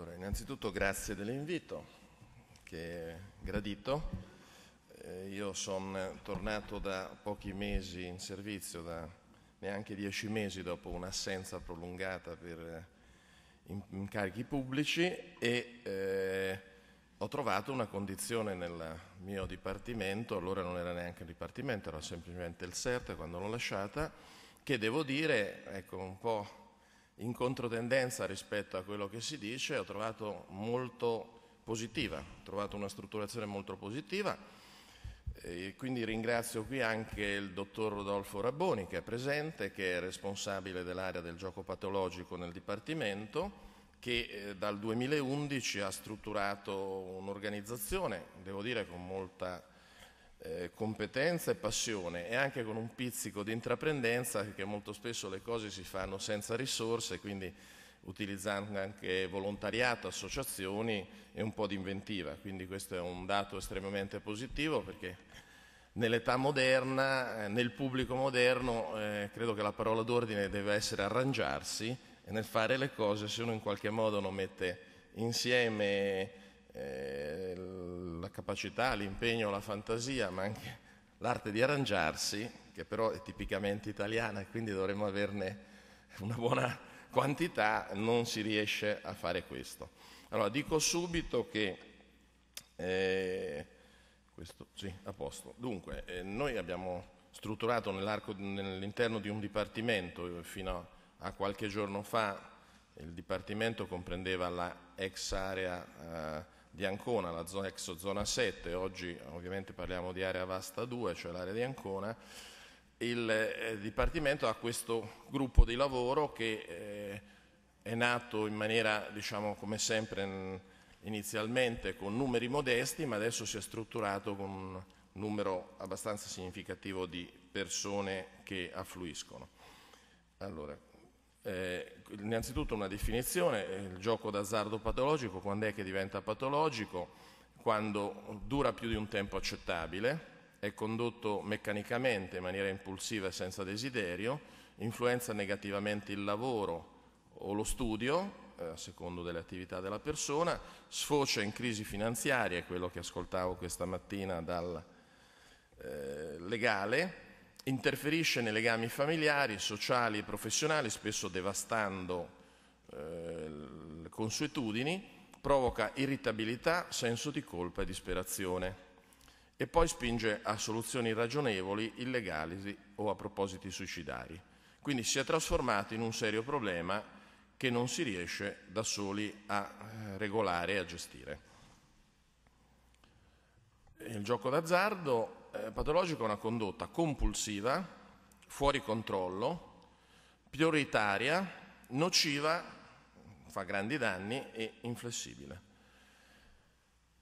Allora, innanzitutto grazie dell'invito, che è gradito. Eh, io sono tornato da pochi mesi in servizio, da neanche dieci mesi dopo un'assenza prolungata per eh, incarichi pubblici e eh, ho trovato una condizione nel mio dipartimento, allora non era neanche il dipartimento, era semplicemente il CERT quando l'ho lasciata, che devo dire, ecco, un po' in controtendenza rispetto a quello che si dice, ho trovato molto positiva, ho trovato una strutturazione molto positiva e quindi ringrazio qui anche il dottor Rodolfo Rabboni che è presente, che è responsabile dell'area del gioco patologico nel Dipartimento, che eh, dal 2011 ha strutturato un'organizzazione, devo dire con molta eh, competenza e passione e anche con un pizzico di intraprendenza perché molto spesso le cose si fanno senza risorse, quindi utilizzando anche volontariato, associazioni e un po' di inventiva. Quindi questo è un dato estremamente positivo perché nell'età moderna, eh, nel pubblico moderno, eh, credo che la parola d'ordine deve essere arrangiarsi e nel fare le cose se uno in qualche modo non mette insieme eh, la capacità, l'impegno, la fantasia, ma anche l'arte di arrangiarsi, che però è tipicamente italiana e quindi dovremmo averne una buona quantità, non si riesce a fare questo. Allora dico subito che... Eh, questo, sì, a posto. Dunque, eh, noi abbiamo strutturato nell'interno di un dipartimento, eh, fino a qualche giorno fa il dipartimento comprendeva la ex area... Eh, di Ancona, la zona, ex zona 7, oggi ovviamente parliamo di area vasta 2, cioè l'area di Ancona, il eh, Dipartimento ha questo gruppo di lavoro che eh, è nato in maniera, diciamo come sempre, in, inizialmente con numeri modesti, ma adesso si è strutturato con un numero abbastanza significativo di persone che affluiscono. Allora, eh, innanzitutto una definizione, eh, il gioco d'azzardo patologico, quando è che diventa patologico? Quando dura più di un tempo accettabile, è condotto meccanicamente, in maniera impulsiva e senza desiderio, influenza negativamente il lavoro o lo studio, eh, a secondo delle attività della persona, sfocia in crisi finanziarie, quello che ascoltavo questa mattina dal eh, legale, interferisce nei legami familiari, sociali e professionali, spesso devastando eh, le consuetudini, provoca irritabilità, senso di colpa e disperazione e poi spinge a soluzioni irragionevoli, illegali o a propositi suicidari. Quindi si è trasformato in un serio problema che non si riesce da soli a eh, regolare e a gestire. Il gioco d'azzardo eh, patologico è una condotta compulsiva, fuori controllo, prioritaria, nociva, fa grandi danni e inflessibile.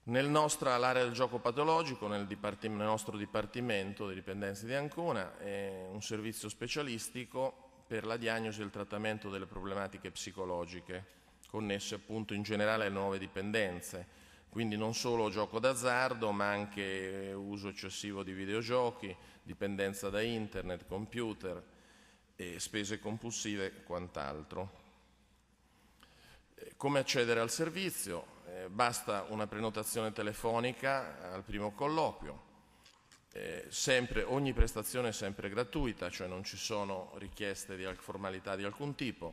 Nel nostro, all'area del gioco patologico, nel, dipartim- nel nostro dipartimento di dipendenze di Ancona, è un servizio specialistico per la diagnosi e il trattamento delle problematiche psicologiche connesse appunto in generale alle nuove dipendenze quindi non solo gioco d'azzardo, ma anche eh, uso eccessivo di videogiochi, dipendenza da internet, computer, spese compulsive e quant'altro. Eh, come accedere al servizio? Eh, basta una prenotazione telefonica al primo colloquio. Sempre, ogni prestazione è sempre gratuita, cioè non ci sono richieste di formalità di alcun tipo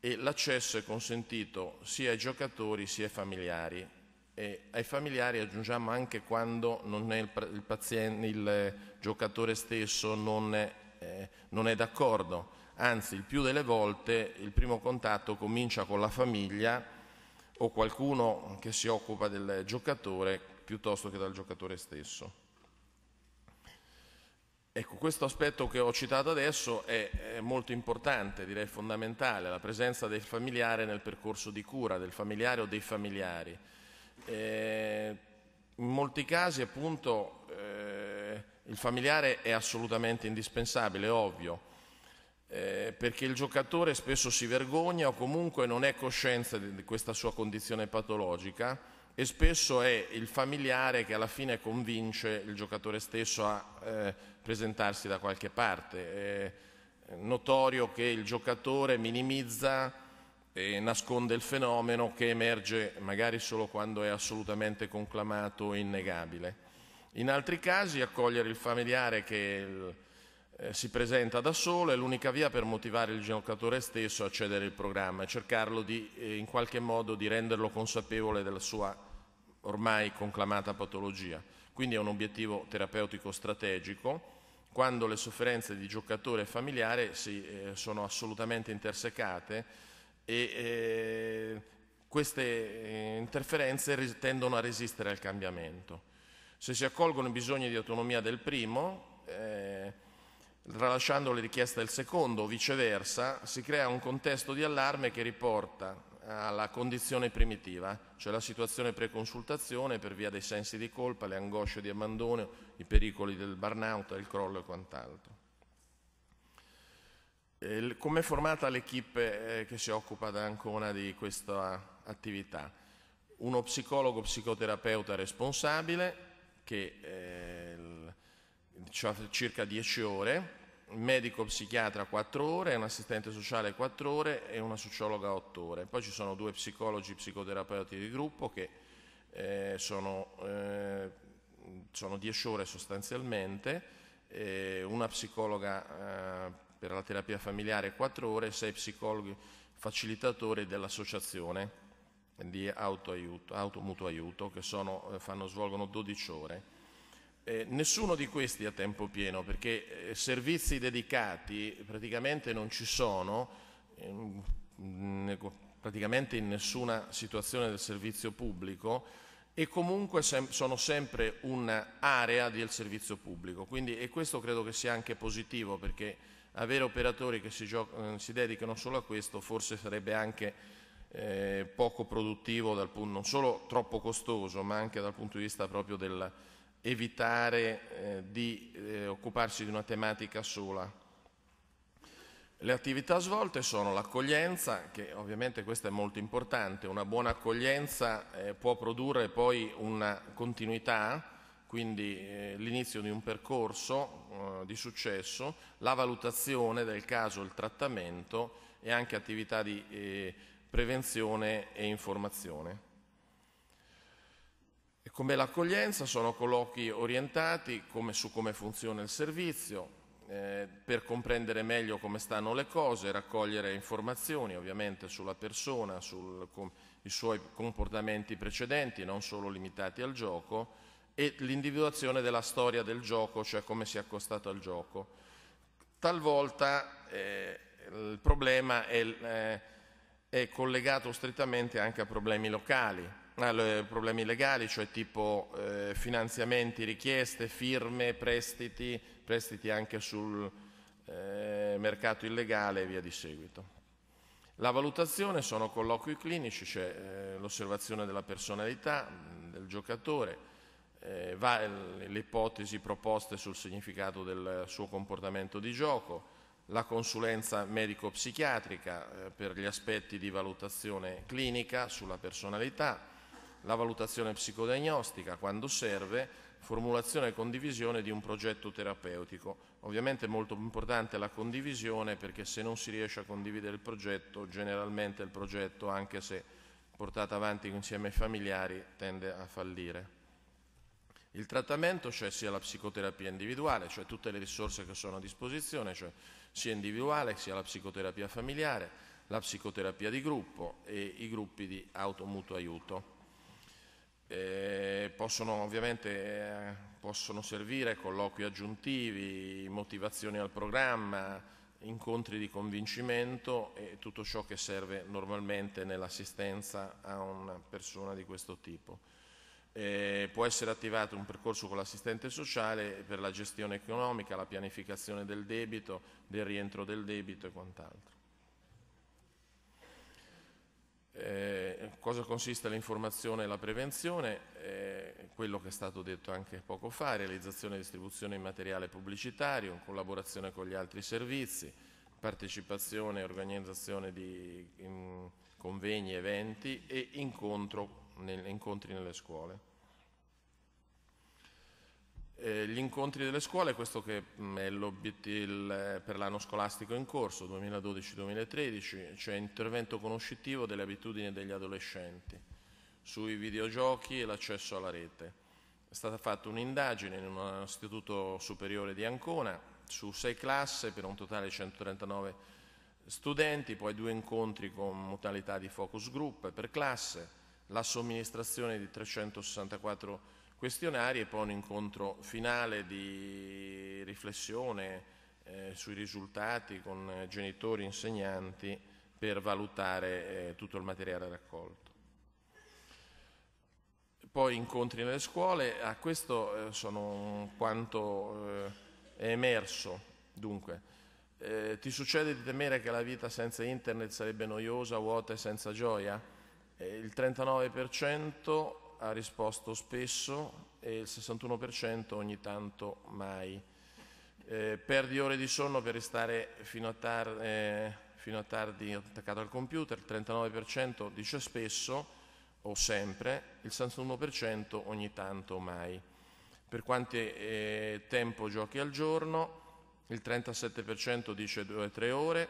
e l'accesso è consentito sia ai giocatori sia ai familiari e ai familiari aggiungiamo anche quando il, il, paziente, il, eh, giocatore stesso non è, eh, è d'accordo. Anzi, il più delle volte il primo contatto comincia con la famiglia o qualcuno che si occupa del giocatore piuttosto che dal giocatore stesso. Ecco, questo aspetto che ho citato adesso è, è, molto importante, direi fondamentale, la presenza del familiare nel percorso di cura, del familiare o dei familiari. Eh, in molti casi appunto eh, il familiare è assolutamente indispensabile, ovvio, eh, perché il giocatore spesso si vergogna o comunque non è coscienza di questa sua condizione patologica e spesso è il familiare che alla fine convince il giocatore stesso a eh, presentarsi da qualche parte. È notorio che il giocatore minimizza eh, nasconde il fenomeno che emerge magari solo quando è assolutamente conclamato e innegabile. In altri casi accogliere il familiare che il, eh, si presenta da solo è l'unica via per motivare il giocatore stesso a cedere il programma e cercarlo di, eh, in qualche modo di renderlo consapevole della sua ormai conclamata patologia. Quindi è un obiettivo terapeutico strategico quando le sofferenze di giocatore e familiare si, eh, sono assolutamente intersecate e eh, queste eh, interferenze tendono a resistere al cambiamento. Se si accolgono i bisogni di autonomia del primo, eh, le richieste del secondo o viceversa, si crea un contesto di allarme che riporta alla condizione primitiva, cioè la situazione pre-consultazione per via dei sensi di colpa, le angosce di abbandono, i pericoli del burnout, il crollo e quant'altro. Eh, Come è formata l'equipe eh, che si occupa ad Ancona di questa attività? Uno psicologo psicoterapeuta responsabile che eh, ha circa 10 ore, un medico psichiatra 4 ore, un assistente sociale 4 ore e una sociologa 8 ore. Poi ci sono due psicologi psicoterapeuti di gruppo che eh, sono, eh, sono 10 ore sostanzialmente, una psicologa eh, per la terapia familiare 4 ore e 6 psicologi facilitatori dell'associazione di autoaiuto, automutuo aiuto che sono, eh, fanno, svolgono 12 ore. Eh, nessuno di questi a tempo pieno perché eh, servizi dedicati praticamente non ci sono, eh, praticamente in nessuna situazione del servizio pubblico e comunque sem- sono sempre un'area del servizio pubblico. Quindi, e questo credo che sia anche positivo perché avere operatori che si, eh, si, dedicano solo a questo forse sarebbe anche eh, poco produttivo, punto, non solo troppo costoso, ma anche dal punto di vista proprio dell'evitare eh, di eh, occuparsi di una tematica sola. Le attività svolte sono l'accoglienza, che ovviamente questa è molto importante, una buona accoglienza eh, può produrre poi una continuità, quindi eh, l'inizio di un percorso eh, di successo, la valutazione del caso, il trattamento e anche attività di eh, prevenzione e informazione. E come l'accoglienza sono colloqui orientati come, su come funziona il servizio, eh, per comprendere meglio come stanno le cose, raccogliere informazioni ovviamente sulla persona, sui suoi comportamenti precedenti, non solo limitati al gioco, e l'individuazione della storia del gioco, cioè come si è accostato al gioco. Talvolta eh, il problema è, eh, è, collegato strettamente anche a problemi locali, eh, problemi legali, cioè tipo eh, finanziamenti, richieste, firme, prestiti, prestiti anche sul eh, mercato illegale e via di seguito. La valutazione sono colloqui clinici, c'è cioè, eh, l'osservazione della personalità del giocatore, eh, va, eh, le ipotesi proposte sul significato del suo comportamento di gioco, la consulenza medico-psichiatrica eh, per gli aspetti di valutazione clinica sulla personalità, la valutazione psicodiagnostica quando serve, formulazione e condivisione di un progetto terapeutico. Ovviamente è molto importante la condivisione perché se non si riesce a condividere il progetto, generalmente il progetto, anche se portato avanti insieme ai familiari, tende a fallire. Il trattamento, cioè sia la psicoterapia individuale, cioè tutte le risorse che sono a disposizione, cioè sia individuale sia la psicoterapia familiare, la psicoterapia di gruppo e i gruppi di automutuo aiuto. Eh, possono ovviamente eh, possono servire colloqui aggiuntivi, motivazioni al programma, incontri di convincimento e tutto ciò che serve normalmente nell'assistenza a una persona di questo tipo. Eh, può essere attivato un percorso con l'assistente sociale per la gestione economica, la pianificazione del debito, del rientro del debito e quant'altro. Eh, cosa consiste l'informazione e la prevenzione? Eh, quello che è stato detto anche poco fa, realizzazione e distribuzione di materiale pubblicitario, collaborazione con gli altri servizi, partecipazione e organizzazione di in, convegni, eventi e incontro negli incontri nelle scuole. Eh, gli incontri delle scuole, questo che mm, è l'obiettivo eh, per l'anno scolastico in corso 2012-2013, cioè intervento conoscitivo delle abitudini degli adolescenti sui videogiochi e l'accesso alla rete. È stata fatta un'indagine in un istituto superiore di Ancona su sei classi per un totale di 139 studenti, poi due incontri con modalità di focus group per classe, la somministrazione di 364 questionari e poi un incontro finale di riflessione eh, sui risultati con eh, genitori e insegnanti per valutare eh, tutto il materiale raccolto. Poi incontri nelle scuole, a questo eh, sono quanto eh, è emerso. Dunque, eh, ti succede di temere che la vita senza internet sarebbe noiosa, vuota e senza gioia? Eh, il 39% ha risposto spesso e il 61% ogni tanto mai. Eh, perdi ore di sonno per restare fino a, tar- eh, fino a tardi attaccato al computer, il 39% dice spesso o sempre, il 61% ogni tanto mai. Per quanto eh, tempo giochi al giorno, il 37% dice 2-3 ore,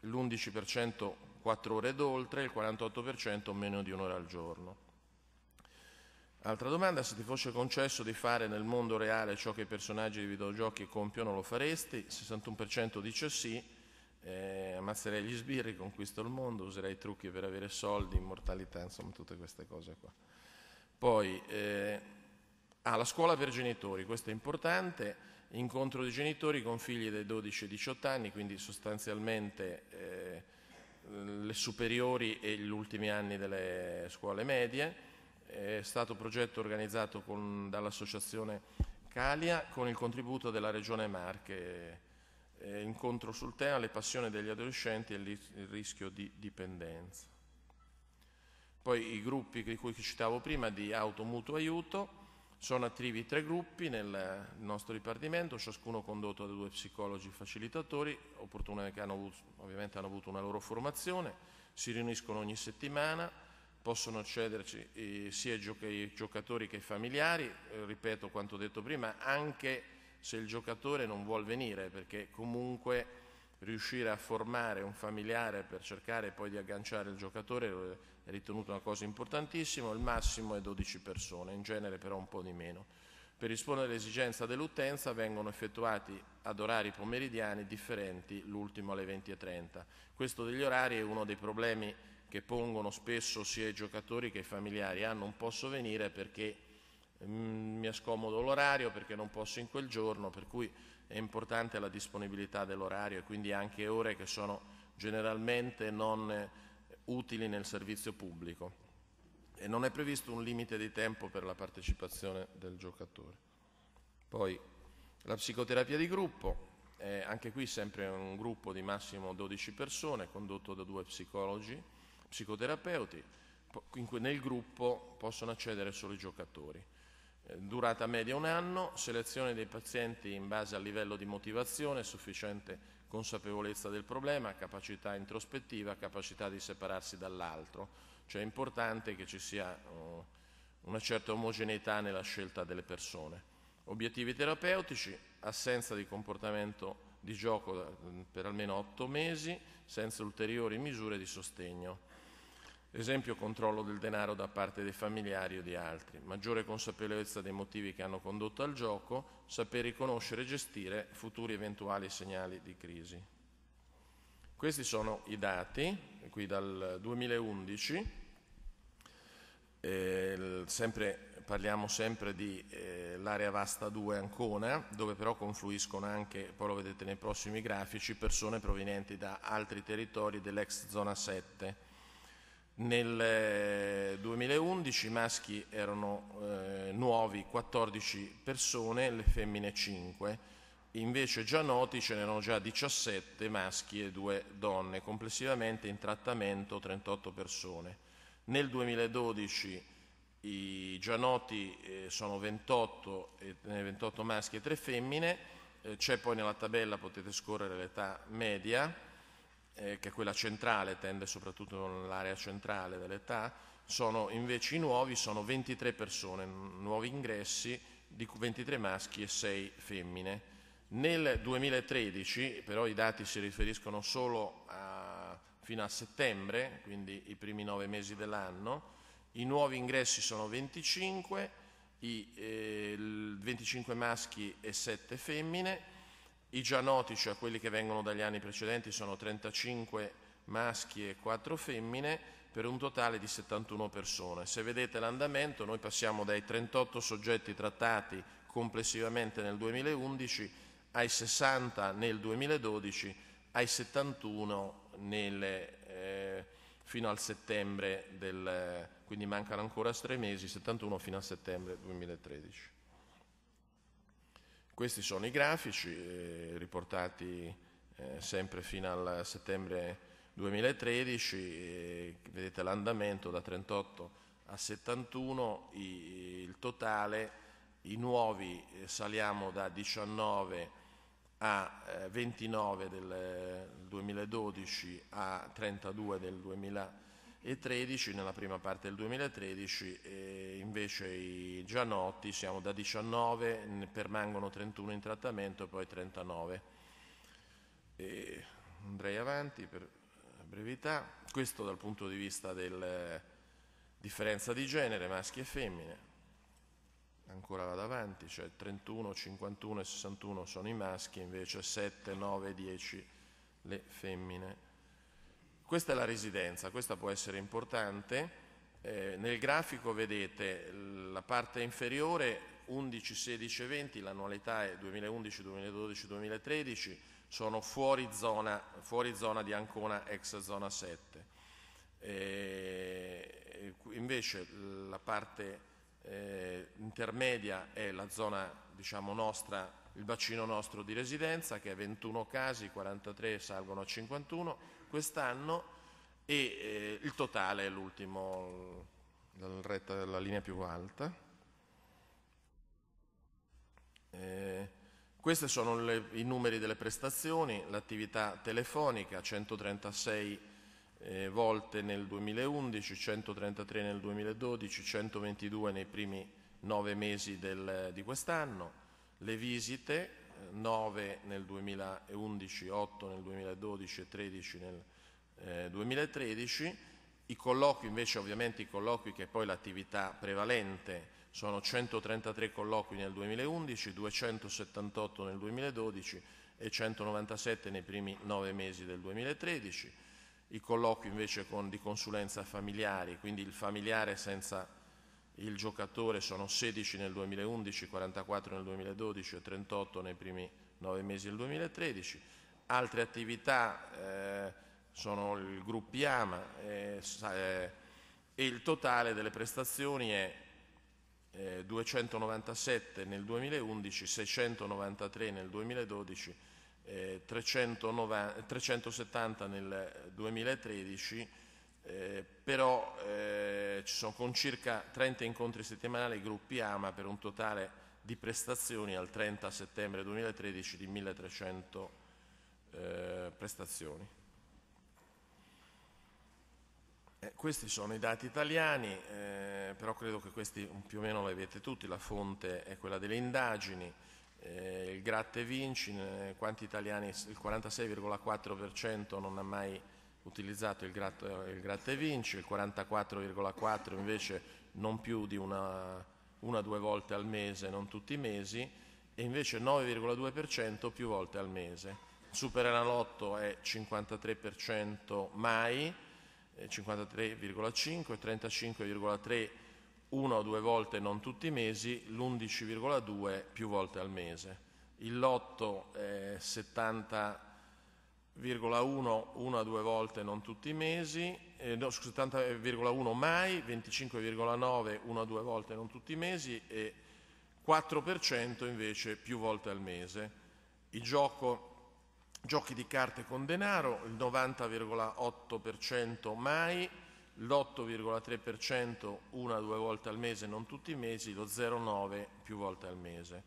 l'11% 4 ore ed oltre, il 48% meno di un'ora al giorno. Altra domanda, se ti fosse concesso di fare nel mondo reale ciò che i personaggi di videogiochi compiono, lo faresti? Il 61% dice sì, eh, ammazzerei gli sbirri, conquisto il mondo, userei trucchi per avere soldi, immortalità, insomma tutte queste cose qua. Poi, eh, ah, la scuola per genitori, questo è importante, incontro di genitori con figli dai 12 ai 18 anni, quindi sostanzialmente eh, le superiori e gli ultimi anni delle scuole medie. È stato un progetto organizzato con, dall'associazione Calia con il contributo della Regione Marche. Eh, incontro sul tema le passioni degli adolescenti e il, rischio di dipendenza. Poi i gruppi di cui citavo prima di auto Automutuo Aiuto, sono attivi tre gruppi nel nostro dipartimento, ciascuno condotto da due psicologi facilitatori, opportune che hanno avuto, ovviamente hanno avuto una loro formazione, si riuniscono ogni settimana, possono accederci eh, sia i giocatori che i familiari, eh, ripeto quanto detto prima, anche se il giocatore non vuole venire, perché comunque riuscire a formare un familiare per cercare poi di agganciare il giocatore eh, è ritenuto una cosa importantissima, il massimo è 12 persone, in genere però un po' di meno. Per rispondere all'esigenza dell'utenza vengono effettuati ad orari pomeridiani differenti, l'ultimo alle 20.30. Questo degli orari è uno dei problemi che pongono spesso sia i giocatori che i familiari. Ah, non posso venire perché mh, mm, mi è scomodo l'orario, perché non posso in quel giorno, per cui è importante la disponibilità dell'orario e quindi anche ore che sono generalmente non eh, utili nel servizio pubblico. E non è previsto un limite di tempo per la partecipazione del giocatore. Poi la psicoterapia di gruppo, eh, anche qui sempre un gruppo di massimo 12 persone condotto da due psicologi, psicoterapeuti, nel gruppo possono accedere solo i giocatori durata media un anno, selezione dei pazienti in base al livello di motivazione, sufficiente consapevolezza del problema, capacità introspettiva, capacità di separarsi dall'altro. Cioè è importante che ci sia uh, una certa omogeneità nella scelta delle persone. Obiettivi terapeutici, assenza di comportamento di gioco uh, per almeno 8 mesi, senza ulteriori misure di sostegno. Esempio controllo del denaro da parte dei familiari o di altri, maggiore consapevolezza dei motivi che hanno condotto al gioco, saper riconoscere e gestire futuri eventuali segnali di crisi. Questi sono i dati, qui dal 2011, eh, sempre parliamo sempre di eh, l'area vasta 2 Ancona, dove però confluiscono anche, poi lo vedete nei prossimi grafici, persone provenienti da altri territori dell'ex zona 7 nel 2011 eh, i maschi erano eh, nuovi 14 persone, le femmine 5, invece già noti ce n'erano già 17 maschi e 2 donne, complessivamente in trattamento 38 persone. Nel 2012 i già noti eh, sono 28, 28, eh, maschi e 3 femmine, c'è poi nella tabella, potete scorrere l'età media, eh, che è quella centrale, tende soprattutto nell'area centrale dell'età, sono invece i nuovi, sono 23 persone, nuovi ingressi, di 23 maschi e 6 femmine. Nel 2013, però i dati si riferiscono solo a, fino a settembre, quindi i primi nove mesi dell'anno, i nuovi ingressi sono 25, i, eh, 25 maschi e 7 femmine, i già noti, cioè quelli che vengono dagli anni precedenti, sono 35 maschi e 4 femmine per un totale di 71 persone. Se vedete l'andamento, noi passiamo dai 38 soggetti trattati complessivamente nel 2011 ai 60 nel 2012, ai 71 nelle, eh, fino al settembre del, quindi mancano ancora tre mesi, 71 fino a settembre 2013. Questi sono i grafici eh, riportati eh, sempre fino al settembre 2013, eh, vedete l'andamento da 38 a 71, i, il totale, i nuovi eh, saliamo da 19 a 29 eh, del 2012 eh, a 32 del 2013 2013, nella prima parte del 2013 eh, invece i già noti siamo da 19, ne permangono 31 in trattamento e poi 39. E andrei avanti per brevità, questo dal punto di vista della differenza di genere, maschi e femmine, ancora vado avanti, cioè 31, 51 e 61 sono i maschi, invece 7, 9, 10 le femmine. Questa è la residenza, questa può essere importante. Eh, nel grafico vedete la parte inferiore 11, 16 e 20, l'annualità è 2011, 2012, 2013, sono fuori zona, fuori zona di Ancona ex zona 7. Eh, invece la parte eh, intermedia è la zona diciamo, nostra il bacino nostro di residenza che è 21 casi, 43 salgono a 51 quest'anno e eh, il totale è l'ultimo, la, la, linea più alta. Eh, questi sono le, i numeri delle prestazioni, l'attività telefonica 136 eh, volte nel 2011, 133 nel 2012, 122 nei primi nove mesi del, di quest'anno, le visite, 9 eh, nel 2011, 8 nel 2012 e 13 nel eh, 2013. I colloqui, invece ovviamente i colloqui che è poi l'attività prevalente, sono 133 colloqui nel 2011, 278 nel 2012 e 197 nei primi nove mesi del 2013. I colloqui invece con, di consulenza familiari, quindi il familiare senza il giocatore sono 16 nel 2011, 44 nel 2012 e 38 nei primi 9 mesi del 2013. Altre attività eh, sono il gruppiama eh, eh, e il totale delle prestazioni è 297 eh, nel 2011, 693 nel 2012, 390, 370 nel 2013 eh, però eh, ci sono con circa 30 incontri settimanali gruppi AMA per un totale di prestazioni al 30 settembre 2013 di 1300 eh, prestazioni. Eh, questi sono i dati italiani, eh, però credo che questi più o meno li avete tutti, la fonte è quella delle indagini, il gratte vinci, quanti italiani, il 46,4% non ha mai utilizzato il gratta, il gratta vinci, il 44,4 invece non più di una o due volte al mese, non tutti i mesi, e invece 9,2% più volte al mese. Super Superenalotto è 53% mai, 53,5, 35,3 una o due volte non tutti i mesi, l'11,2 più volte al mese. Il lotto è 70 una o due volte non tutti i mesi, eh, no, 70,1 eh, mai, 25,9 una o due volte non tutti i mesi e 4% invece più volte al mese. I gioco, giochi di carte con denaro, il 90,8% mai, l'8,3% una o due volte al mese non tutti i mesi, lo 0,9 più volte al mese.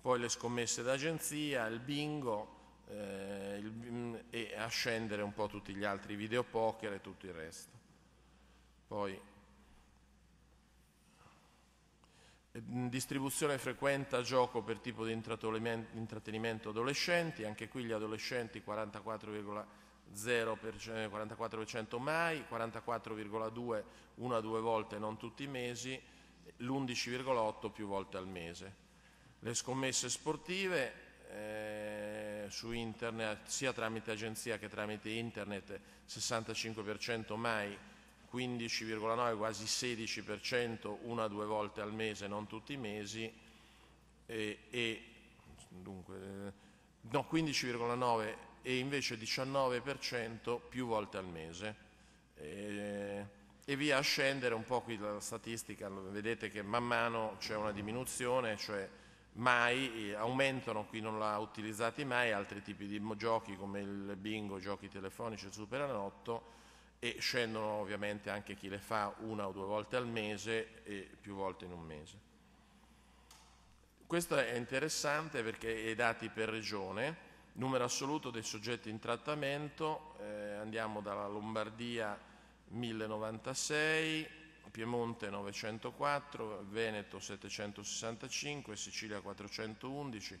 Poi le scommesse d'agenzia, il bingo, eh, il, e a scendere un po' tutti gli altri videopoker e tutto il resto. Poi eh, distribuzione frequenta gioco per tipo di intrattenimento adolescenti, anche qui gli adolescenti 44,0% 44 eh, mai, 44,2 una o due volte non tutti i mesi, l'11,8 più volte al mese. Le scommesse sportive, eh, su internet, sia tramite agenzia che tramite internet, 65% mai, 15,9 quasi 16% una o due volte al mese, non tutti i mesi, e, e dunque, eh, no, 15,9 e invece 19% più volte al mese. E, e via a scendere un po' qui la statistica, vedete che man mano c'è una diminuzione, cioè mai, aumentano chi non l'ha utilizzati mai altri tipi di giochi come il bingo, giochi telefonici, il superanotto e scendono ovviamente anche chi le fa una o due volte al mese e più volte in un mese. Questo è interessante perché è dati per regione, numero assoluto dei soggetti in trattamento, eh, andiamo dalla Lombardia 1096, Piemonte 904, Veneto 765, Sicilia 411,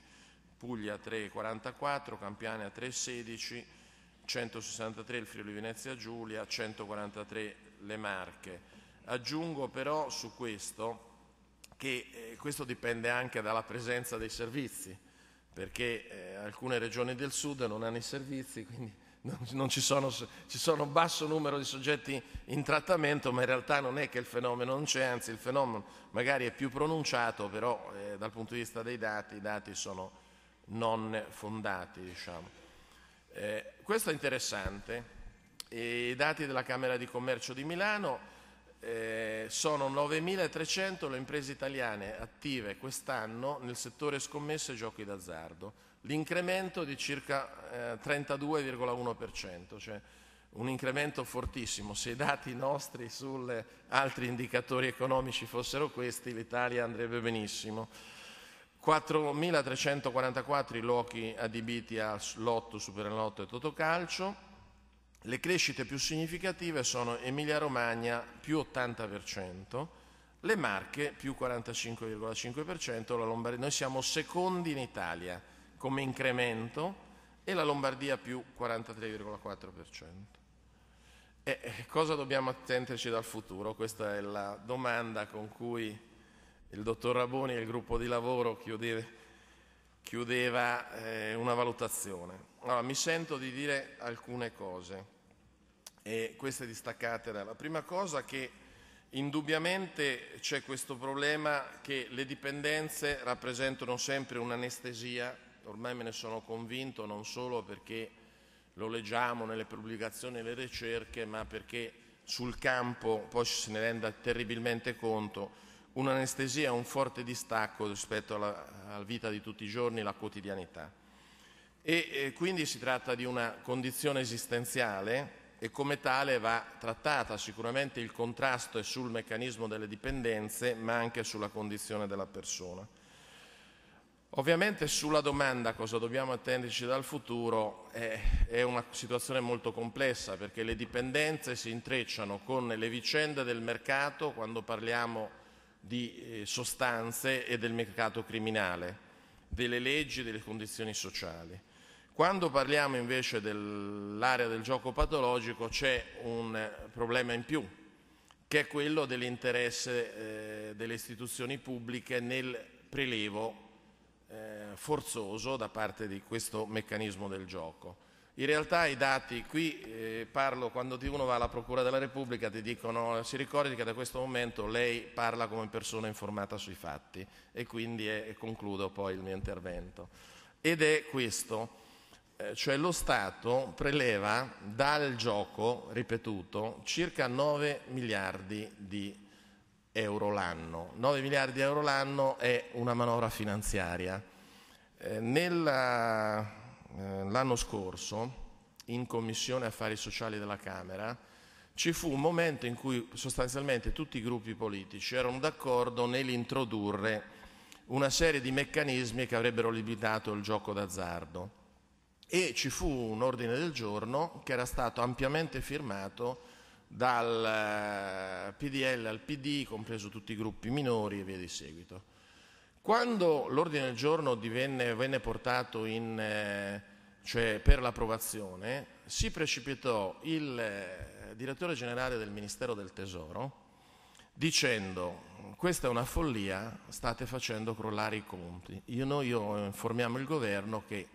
Puglia 344, Campania 316, 163 il Friuli Venezia Giulia, 143 le Marche. Aggiungo però su questo che eh, questo dipende anche dalla presenza dei servizi, perché eh, alcune regioni del sud non hanno i servizi, quindi ci sono, ci sono un basso numero di soggetti in trattamento, ma in realtà non è che il fenomeno non c'è, anzi il fenomeno magari è più pronunciato, però eh, dal punto di vista dei dati i dati sono non fondati. Diciamo. Eh, questo è interessante. I dati della Camera di Commercio di Milano eh, sono 9.300 le imprese italiane attive quest'anno nel settore scommesse e giochi d'azzardo l'incremento di circa eh, 32,1%, cioè un incremento fortissimo. Se i dati nostri sugli altri indicatori economici fossero questi, l'Italia andrebbe benissimo. 4.344 i luoghi adibiti a Lotto, Superenalotto e Totocalcio. Le crescite più significative sono Emilia-Romagna più 80%, le Marche più 45,5%, la Lombardia. Noi siamo secondi in Italia come incremento e la Lombardia più 43,4%. E eh, cosa dobbiamo attenderci dal futuro? Questa è la domanda con cui il dottor Raboni e il gruppo di lavoro chiude, chiudeva, eh, una valutazione. Allora, mi sento di dire alcune cose, e queste distaccate dalla prima cosa che indubbiamente c'è questo problema che le dipendenze rappresentano sempre un'anestesia ormai me ne sono convinto non solo perché lo leggiamo nelle pubblicazioni e nelle ricerche, ma perché sul campo poi se ne renda terribilmente conto, un'anestesia è un forte distacco rispetto alla, alla vita di tutti i giorni, la quotidianità. E, e quindi si tratta di una condizione esistenziale e come tale va trattata sicuramente il contrasto è sul meccanismo delle dipendenze, ma anche sulla condizione della persona. Ovviamente sulla domanda cosa dobbiamo attenderci dal futuro è, è, una situazione molto complessa perché le dipendenze si intrecciano con le vicende del mercato quando parliamo di eh, sostanze e del mercato criminale, delle leggi e delle condizioni sociali. Quando parliamo invece dell'area del gioco patologico c'è un eh, problema in più, che è quello dell'interesse eh, delle istituzioni pubbliche nel prelevo forzoso da parte di questo meccanismo del gioco. In realtà i dati, qui eh, parlo quando uno va alla Procura della Repubblica, ti dicono si ricordi che da questo momento lei parla come persona informata sui fatti e quindi è, e concludo poi il mio intervento. Ed è questo, eh, cioè lo Stato preleva dal gioco, ripetuto, circa 9 miliardi di euro l'anno. 9 miliardi di euro l'anno è una manovra finanziaria eh, eh, L'anno eh, scorso, in Commissione Affari Sociali della Camera, ci fu un momento in cui sostanzialmente tutti i gruppi politici erano d'accordo nell'introdurre una serie di meccanismi che avrebbero limitato il gioco d'azzardo e ci fu un ordine del giorno che era stato ampiamente firmato dal eh, PDL al PD, compreso tutti i gruppi minori e via di seguito. Quando l'ordine del giorno divenne, venne portato in, eh, cioè per l'approvazione, si precipitò il eh, direttore generale del Ministero del Tesoro dicendo questa è una follia, state facendo crollare i conti. Io, noi io, informiamo il governo che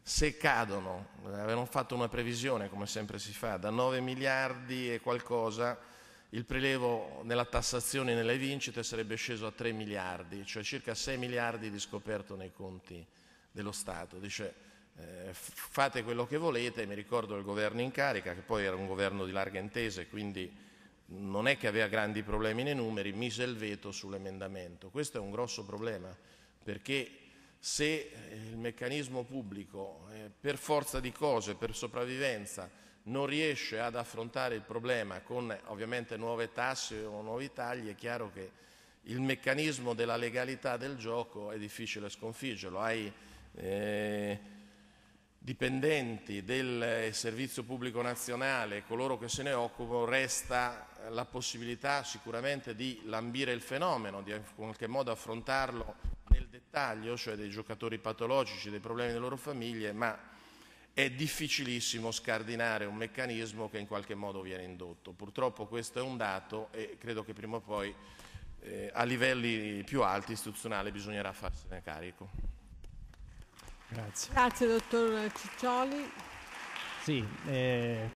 se cadono, eh, avevano fatto una previsione come sempre si fa, da 9 miliardi e qualcosa, il prelevo nella tassazione e nelle vincite sarebbe sceso a 3 miliardi, cioè circa 6 miliardi di scoperto nei conti dello Stato. Dice eh, fate quello che volete, mi ricordo il governo in carica, che poi era un governo di larga intesa e quindi non è che aveva grandi problemi nei numeri, mise il veto sull'emendamento. Questo è un grosso problema perché se eh, il meccanismo pubblico eh, per forza di cose, per sopravvivenza, non riesce ad affrontare il problema con ovviamente nuove tasse o nuovi tagli, è chiaro che il meccanismo della legalità del gioco è difficile sconfiggerlo. Hai eh, dipendenti del eh, servizio pubblico nazionale, coloro che se ne occupano, resta la possibilità sicuramente di lambire il fenomeno, di in qualche modo affrontarlo taglio, cioè dei giocatori patologici, dei problemi delle loro famiglie, ma è difficilissimo scardinare un meccanismo che in qualche modo viene indotto. Purtroppo questo è un dato e credo che prima o poi eh, a livelli più alti istituzionali bisognerà farsene carico. Grazie. Grazie dottor Ciccioli. Sì, eh...